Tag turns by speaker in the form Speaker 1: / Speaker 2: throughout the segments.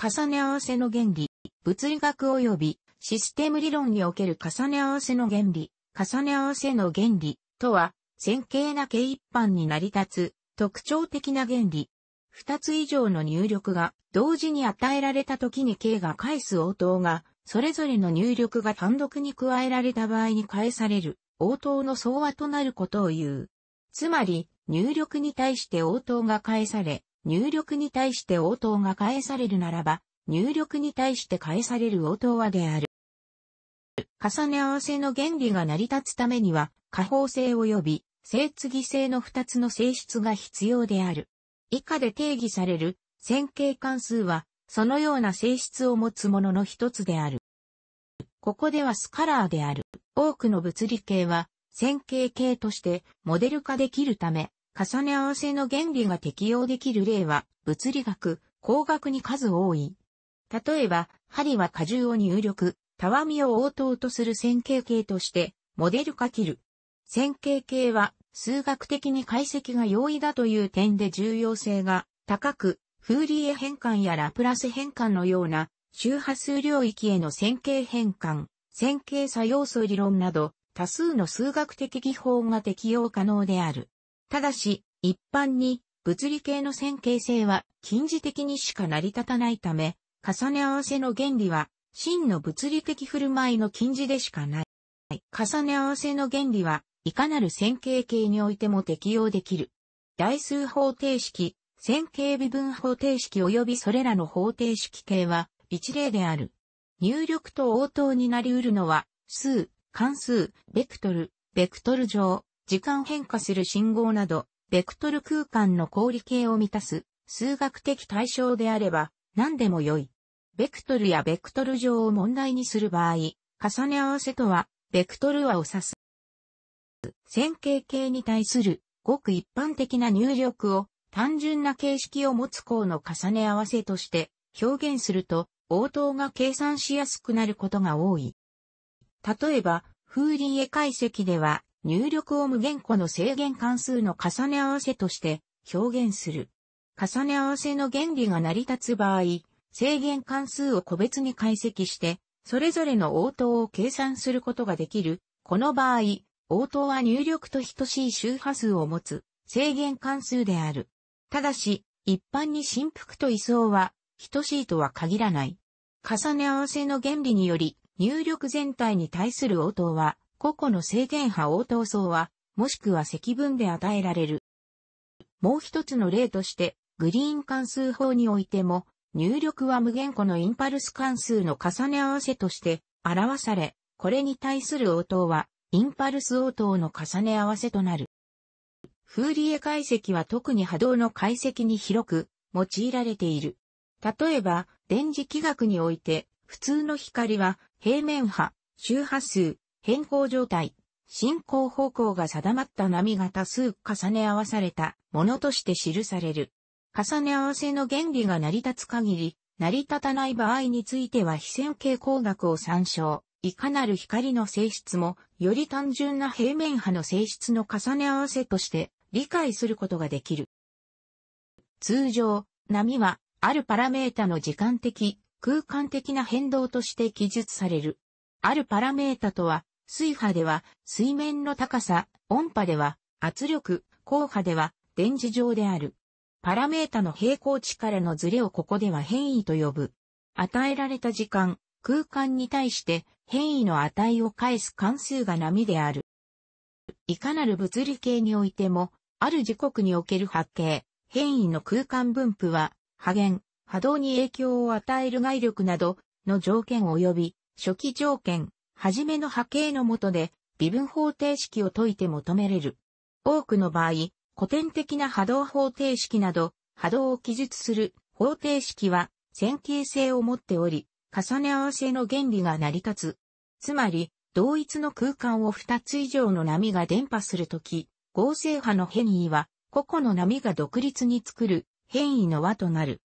Speaker 1: 重ね合わせの原理、物理学及びシステム理論における重ね合わせの原理、重ね合わせの原理とは、線形な形一般に成り立つ特徴的な原理。二つ以上の入力が同時に与えられた時に K が返す応答が、それぞれの入力が単独に加えられた場合に返される応答の総和となることを言う。つまり、入力に対して応答が返され、入力に対して応答が返されるならば、入力に対して返される応答はである。重ね合わせの原理が成り立つためには、可方性及び正継性の二つの性質が必要である。以下で定義される線形関数は、そのような性質を持つものの一つである。ここではスカラーである。多くの物理系は、線形系としてモデル化できるため、重ね合わせの原理が適用できる例は、物理学、工学に数多い。例えば、針は荷重を入力、たわみを応答とする線形形として、モデル化切る。線形形は、数学的に解析が容易だという点で重要性が高く、フーリエ変換やラプラス変換のような周波数領域への線形変換、線形作用素理論など多数の数学的技法が適用可能である。ただし、一般に物理系の線形性は近似的にしか成り立たないため、重ね合わせの原理は真の物理的振る舞いの近似でしかない。重ね合わせの原理はいかなる線形形においても適用できる。代数方程式、線形微分方程式及びそれらの方程式形は一例である。入力と応答になり得るのは、数、関数、ベクトル、ベクトル上、時間変化する信号など、ベクトル空間の氷理系を満たす数学的対象であれば何でも良い。ベクトルやベクトル上を問題にする場合、重ね合わせとは、ベクトル和を指す。線形形に対するごく一般的な入力を単純な形式を持つ項の重ね合わせとして表現すると応答が計算しやすくなることが多い。例えば、フーリエ解析では入力を無限個の制限関数の重ね合わせとして表現する。重ね合わせの原理が成り立つ場合、制限関数を個別に解析して、それぞれの応答を計算することができる。この場合、応答は入力と等しい周波数を持つ制限関数である。ただし、一般に振幅と位相は等しいとは限らない。重ね合わせの原理により、入力全体に対する応答は個々の制限波応答層は、もしくは積分で与えられる。もう一つの例として、グリーン関数法においても、入力は無限個のインパルス関数の重ね合わせとして表され、これに対する応答は、インパルス応答の重ね合わせとなる。フーリエ解析は特に波動の解析に広く用いられている。例えば、電磁気学において、普通の光は平面波、周波数、変更状態、進行方向が定まった波が多数重ね合わされたものとして記される。重ね合わせの原理が成り立つ限り、成り立たない場合については非線形光学を参照。いかなる光の性質も、より単純な平面波の性質の重ね合わせとして理解することができる。通常、波は、あるパラメータの時間的、空間的な変動として記述される。あるパラメータとは、水波では水面の高さ、音波では圧力、光波では電磁上である。パラメータの平行値からのズレをここでは変異と呼ぶ。与えられた時間、空間に対して変異の値を返す関数が波である。いかなる物理系においても、ある時刻における波形、変異の空間分布は、波源、波動に影響を与える外力などの条件及び初期条件、はじめの波形の下で、微分方程式を解いて求めれる。多くの場合、古典的な波動方程式など、波動を記述する方程式は線形性を持っており、重ね合わせの原理が成り立つ。つまり、同一の空間を2つ以上の波が伝播するとき、合成波の変異は、個々の波が独立に作る変異の輪となる。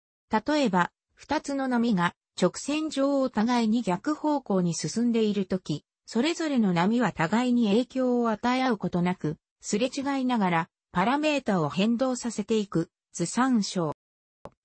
Speaker 1: 例えば、2つの波が直線上を互いに逆方向に進んでいるとき、それぞれの波は互いに影響を与え合うことなく、すれ違いながら、パラメータを変動させていく、図参照。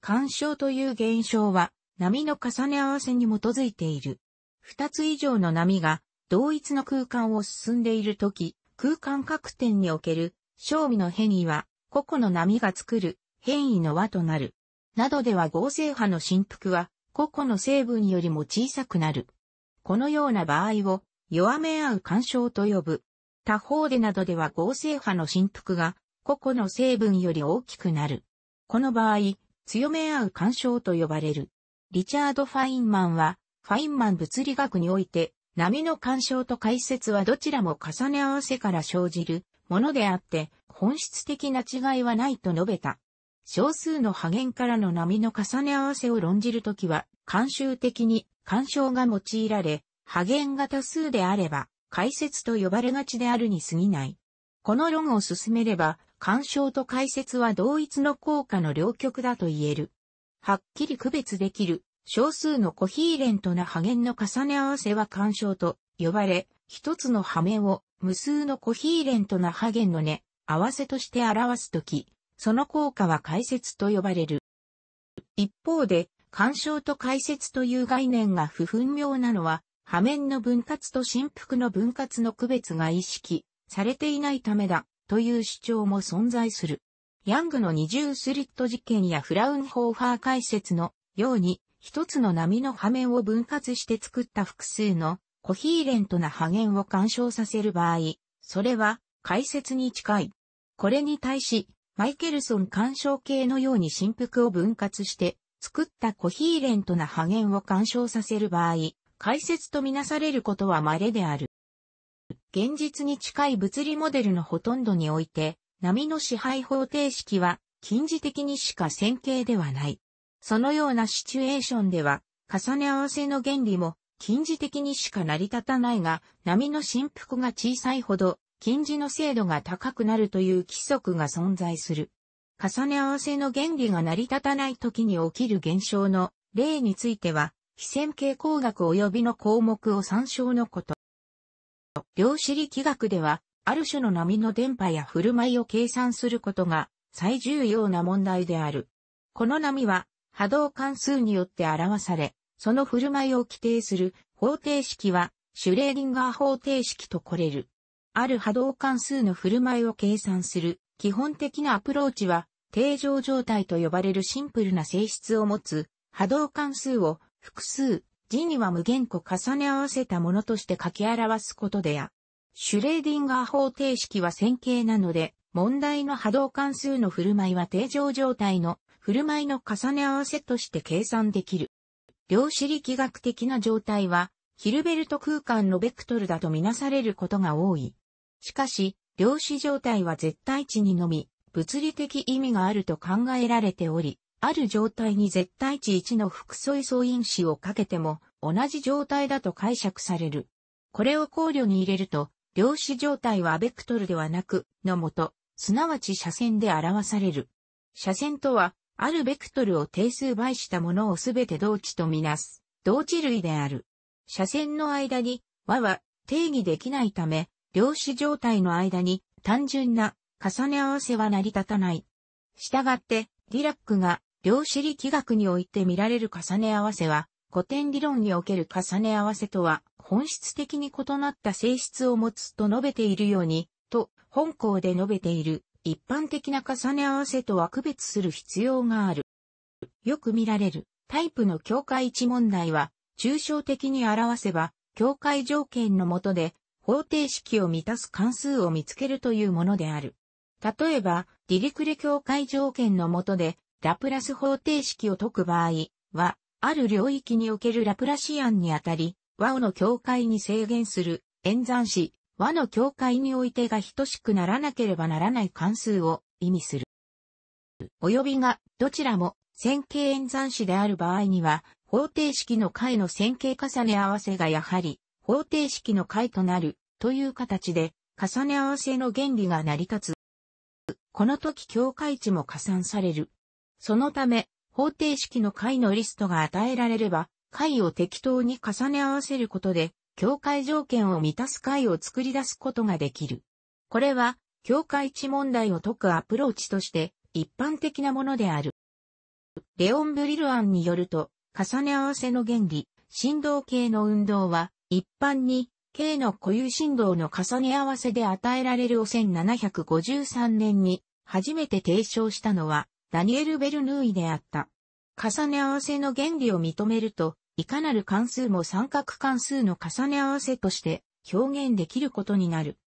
Speaker 1: 干渉という現象は、波の重ね合わせに基づいている。二つ以上の波が、同一の空間を進んでいるとき、空間各点における、正味の変異は、個々の波が作る、変異の輪となる。などでは合成波の振幅は、個々の成分よりも小さくなる。このような場合を弱め合う干渉と呼ぶ。他方でなどでは合成波の振幅が個々の成分より大きくなる。この場合、強め合う干渉と呼ばれる。リチャード・ファインマンは、ファインマン物理学において、波の干渉と解説はどちらも重ね合わせから生じるものであって、本質的な違いはないと述べた。少数の波源からの波の重ね合わせを論じるときは、慣習的に干渉が用いられ、波源が多数であれば、解説と呼ばれがちであるに過ぎない。この論を進めれば、干渉と解説は同一の効果の両極だと言える。はっきり区別できる、少数のコヒーレントな波源の重ね合わせは干渉と呼ばれ、一つの波面を無数のコヒーレントな波源の根、合わせとして表すとき、その効果は解説と呼ばれる。一方で、干渉と解説という概念が不分妙なのは、破面の分割と振幅の分割の区別が意識されていないためだという主張も存在する。ヤングの二重スリット事件やフラウンホーファー解説のように一つの波の破面を分割して作った複数のコヒーレントな破片を干渉させる場合、それは解説に近い。これに対しマイケルソン干渉系のように振幅を分割して作ったコヒーレントな波源を干渉させる場合、解説とみなされることは稀である。現実に近い物理モデルのほとんどにおいて、波の支配方程式は近似的にしか線形ではない。そのようなシチュエーションでは、重ね合わせの原理も近似的にしか成り立たないが、波の振幅が小さいほど禁似の精度が高くなるという規則が存在する。重ね合わせの原理が成り立たない時に起きる現象の例については、非線形工学及びの項目を参照のこと。量子力学では、ある種の波の電波や振る舞いを計算することが最重要な問題である。この波は波動関数によって表され、その振る舞いを規定する方程式はシュレーディンガー方程式とこれる。ある波動関数の振る舞いを計算する、基本的なアプローチは、定常状態と呼ばれるシンプルな性質を持つ、波動関数を複数、字には無限個重ね合わせたものとして書き表すことでや、シュレーディンガー方程式は線形なので、問題の波動関数の振る舞いは定常状態の振る舞いの重ね合わせとして計算できる。量子力学的な状態は、ヒルベルト空間のベクトルだとみなされることが多い。しかし、量子状態は絶対値にのみ、物理的意味があると考えられており、ある状態に絶対値1の複素位相因子をかけても、同じ状態だと解釈される。これを考慮に入れると、量子状態はベクトルではなく、のもと、すなわち斜線で表される。斜線とは、あるベクトルを定数倍したものをすべて同値とみなす、同値類である。斜線の間に、和は定義できないため、量子状態の間に単純な重ね合わせは成り立たない。したがって、ディラックが量子力学において見られる重ね合わせは、古典理論における重ね合わせとは本質的に異なった性質を持つと述べているように、と本校で述べている一般的な重ね合わせとは区別する必要がある。よく見られるタイプの境界値問題は、抽象的に表せば、境界条件の下で方程式を満たす関数を見つけるというものである。例えば、ディリクレ境界条件の下で、ラプラス方程式を解く場合は、ある領域におけるラプラシアンにあたり、和の境界に制限する演算子、和の境界においてが等しくならなければならない関数を意味する。及びが、どちらも線形演算子である場合には、方程式の解の線形重ね合わせがやはり方程式の解となるという形で重ね合わせの原理が成り立つ。この時境界値も加算される。そのため方程式の解のリストが与えられれば解を適当に重ね合わせることで境界条件を満たす解を作り出すことができる。これは境界値問題を解くアプローチとして一般的なものである。レオン・ブリルアンによると、重ね合わせの原理、振動系の運動は、一般に、K の固有振動の重ね合わせで与えられるを1753年に初めて提唱したのはダニエル・ベルヌーイであった。重ね合わせの原理を認めると、いかなる関数も三角関数の重ね合わせとして表現できることになる。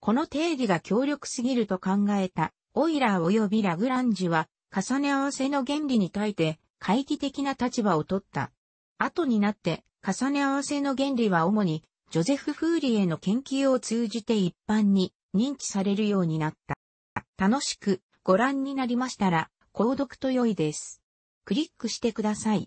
Speaker 1: この定理が強力すぎると考えた、オイラー及びラグランジュは、重ね合わせの原理に対して、懐疑的な立場を取った。後になって、重ね合わせの原理は主に、ジョゼフ・フーリエの研究を通じて一般に認知されるようになった。楽しくご覧になりましたら、購読と良いです。クリックしてください。